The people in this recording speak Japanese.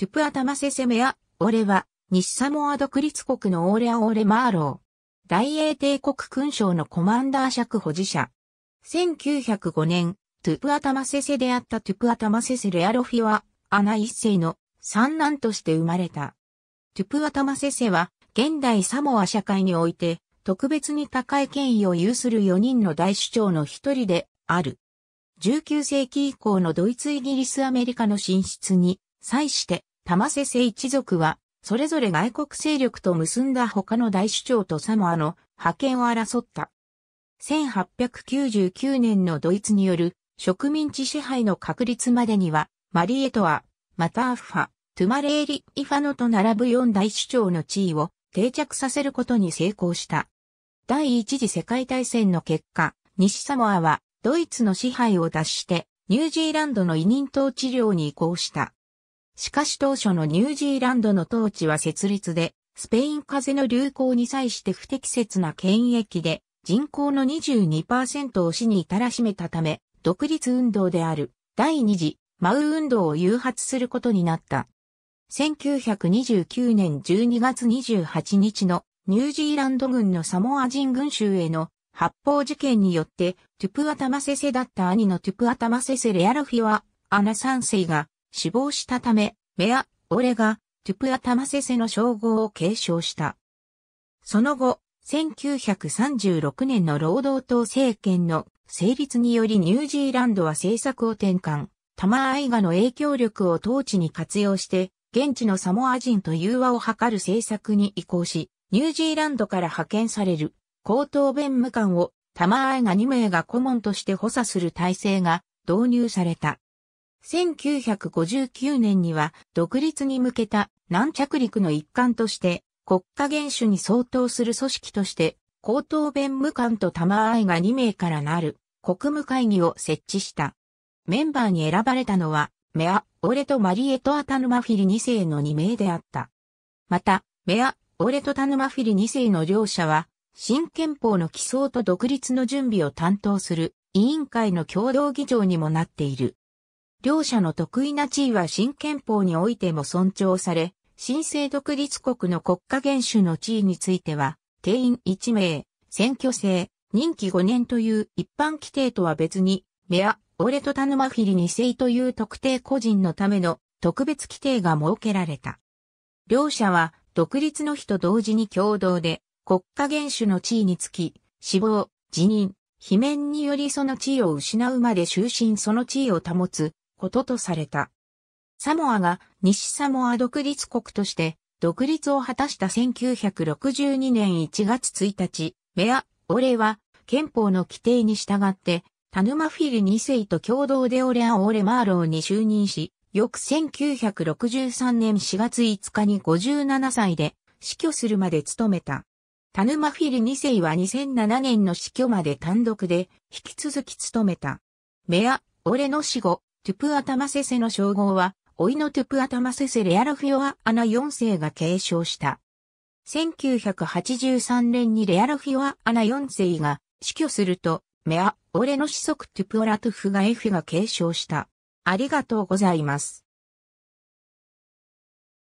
トゥプアタマセセメア、俺は、西サモア独立国のオーレアオーレマーロー。大英帝国勲章のコマンダー尺保持者。1905年、トゥプアタマセセであったトゥプアタマセセレアロフィは、アナ一世の三男として生まれた。トゥプアタマセセは、現代サモア社会において、特別に高い権威を有する4人の大首長の一人である。19世紀以降のドイツイギリスアメリカの進出に、際して、玉瀬瀬一族は、それぞれ外国勢力と結んだ他の大首長とサモアの覇権を争った。1899年のドイツによる植民地支配の確立までには、マリエトア、マターフファ、トゥマレーリ・イファノと並ぶ4大首長の地位を定着させることに成功した。第一次世界大戦の結果、西サモアはドイツの支配を脱してニュージーランドの委任統治領に移行した。しかし当初のニュージーランドの統治は設立で、スペイン風邪の流行に際して不適切な検疫で人口の22%を死に至らしめたため、独立運動である第二次マウ運動を誘発することになった。1929年12月28日のニュージーランド軍のサモア人群衆への発砲事件によって、トゥプアタマセセだった兄のトゥプアタマセセレアロフィは、アナサンセイが死亡したため、メア、オレが、トゥプアタマセセの称号を継承した。その後、1936年の労働党政権の成立によりニュージーランドは政策を転換、タマーアイガの影響力を統治に活用して、現地のサモア人と融和を図る政策に移行し、ニュージーランドから派遣される高等弁務官をタマーアイガ2名が顧問として補佐する体制が導入された。1959年には独立に向けた南着陸の一環として国家元首に相当する組織として高等弁務官と玉愛が2名からなる国務会議を設置した。メンバーに選ばれたのはメア、オレとマリエとアタヌマフィリ2世の2名であった。また、メア、オレとタヌマフィリ2世の両者は新憲法の起草と独立の準備を担当する委員会の共同議長にもなっている。両者の得意な地位は新憲法においても尊重され、新生独立国の国家元首の地位については、定員1名、選挙制、任期5年という一般規定とは別に、メア、オレトタヌマフィリ2世という特定個人のための特別規定が設けられた。両者は独立の日と同時に共同で国家元首の地位につき、死亡、辞任、罷免によりその地位を失うまで終身その地位を保つこととされた。サモアが西サモア独立国として独立を果たした1962年1月1日、メア・オレは憲法の規定に従ってタヌマフィル2世と共同でオレア・オレ・マーローに就任し、翌1963年4月5日に57歳で死去するまで務めた。タヌマフィル2世は2007年の死去まで単独で引き続き務めた。メア・オレの死後、トゥプアタマセセの称号は、老いのトゥプアタマセセレアラフィオア・アナ4世が継承した。1983年にレアラフィオア・アナ4世が死去すると、メア、俺の子息トゥプオラトゥフガエフィが継承した。ありがとうございます。